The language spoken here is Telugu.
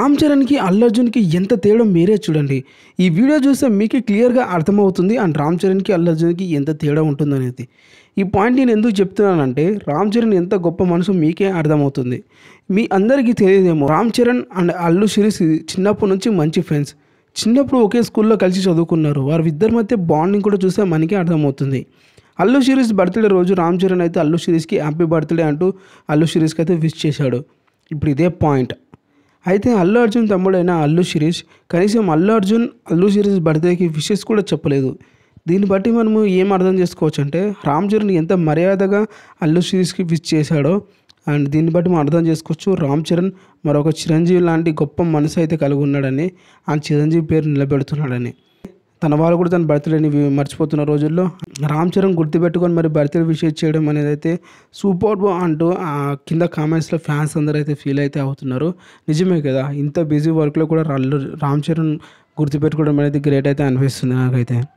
రామ్ చరణ్కి అల్లర్జున్కి ఎంత తేడా మీరే చూడండి ఈ వీడియో చూస్తే మీకు క్లియర్గా అర్థమవుతుంది అండ్ రామ్ చరణ్కి అల్లర్జున్కి ఎంత తేడా ఉంటుందనేది ఈ పాయింట్ నేను ఎందుకు చెప్తున్నానంటే రామ్ చరణ్ ఎంత గొప్ప మనసు మీకే అర్థమవుతుంది మీ అందరికీ తెలియదేమో రామ్ చరణ్ అండ్ అల్లు శిరీస్ చిన్నప్పటి నుంచి మంచి ఫ్రెండ్స్ చిన్నప్పుడు ఒకే స్కూల్లో కలిసి చదువుకున్నారు వారి ఇద్దరి మధ్య బాండింగ్ కూడా చూస్తే మనకే అర్థమవుతుంది అల్లు శిరీస్ బర్త్డే రోజు రామ్ చరణ్ అయితే అల్లు శిరీస్కి హ్యాపీ బర్త్డే అంటూ అల్లు శిరీస్కి అయితే విష్ చేశాడు ఇప్పుడు ఇదే పాయింట్ అయితే అల్లు అర్జున్ తమ్ముడైన అల్లు శిరీష్ కనీసం అల్లు అర్జున్ అల్లు శిరీష్ బర్త్డేకి విషెస్ కూడా చెప్పలేదు దీన్ని బట్టి మనము ఏం అర్థం చేసుకోవచ్చు అంటే రామ్ చరణ్ ఎంత మర్యాదగా అల్లు శిరీష్కి విష్ చేశాడో అండ్ దీన్ని బట్టి మనం అర్థం చేసుకోవచ్చు రామ్ చరణ్ మరొక చిరంజీవి లాంటి గొప్ప మనసు అయితే కలిగి ఉన్నాడని ఆ చిరంజీవి పేరు నిలబెడుతున్నాడని తన వాళ్ళు కూడా తన బర్త్డేని మర్చిపోతున్న రోజుల్లో రామ్ చరణ్ గుర్తుపెట్టుకొని మరి బర్త్డే విషయం చేయడం అనేది అయితే సూపర్ అంటూ కింద కామెంట్స్లో ఫ్యాన్స్ అందరూ అయితే ఫీల్ అయితే అవుతున్నారు నిజమే కదా ఇంత బిజీ వర్క్లో కూడా రామ్ చరణ్ గుర్తుపెట్టుకోవడం అనేది గ్రేట్ అయితే అనిపిస్తుంది నాకైతే